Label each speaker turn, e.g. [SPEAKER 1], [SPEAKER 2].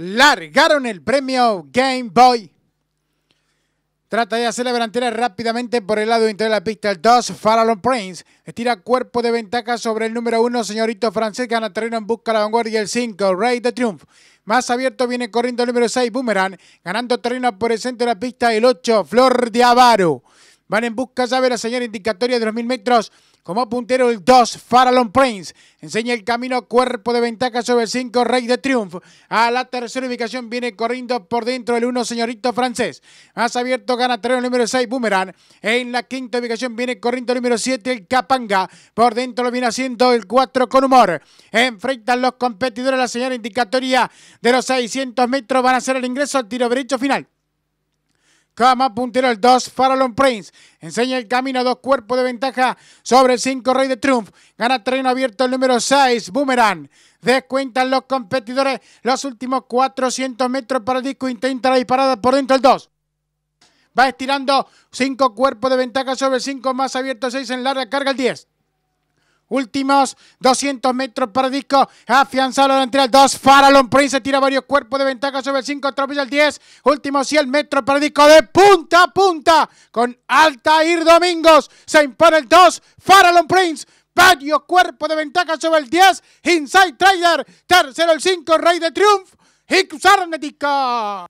[SPEAKER 1] largaron el premio Game Boy. Trata de hacer la delantera rápidamente por el lado interior de la pista. El 2, Farallon Prince. Estira cuerpo de ventaja sobre el número 1, señorito francés. Gana terreno en busca de la vanguardia. El 5, Rey de Triumph. Más abierto viene corriendo el número 6, Boomerang. Ganando terreno por el centro de la pista. El 8, Flor de Avaro. Van en busca, llave la señora indicatoria de los mil metros. Como puntero el 2, Farallon Prince. Enseña el camino, cuerpo de ventaja sobre el 5, Rey de Triunfo. A la tercera ubicación viene corriendo por dentro el 1, señorito francés. Más abierto gana terreno el número 6, Boomerang. En la quinta ubicación viene corriendo el número 7, el Capanga. Por dentro lo viene haciendo el 4 con humor. Enfrentan los competidores la señora indicatoria de los 600 metros. Van a hacer el ingreso al tiro derecho final. Cama puntero el 2, Farallon Prince. Enseña el camino, dos cuerpos de ventaja sobre el 5, Rey de Triumph. Gana terreno abierto el número 6, Boomerang. Descuentan los competidores los últimos 400 metros para el disco. Intenta la disparada por dentro el 2. Va estirando cinco cuerpos de ventaja sobre el 5, más abierto 6 en larga carga el 10. Últimos 200 metros para disco. Afianzado entre el 2. Farallon Prince tira varios cuerpos de ventaja sobre el 5. atropella el 10. Últimos 100 metros para disco de punta a punta. Con Altair Domingos. Se impone el 2. Farallon Prince varios cuerpos de ventaja sobre el 10. Inside Trader. Tercero el 5. Rey de Triunfo. Hicks cruzaron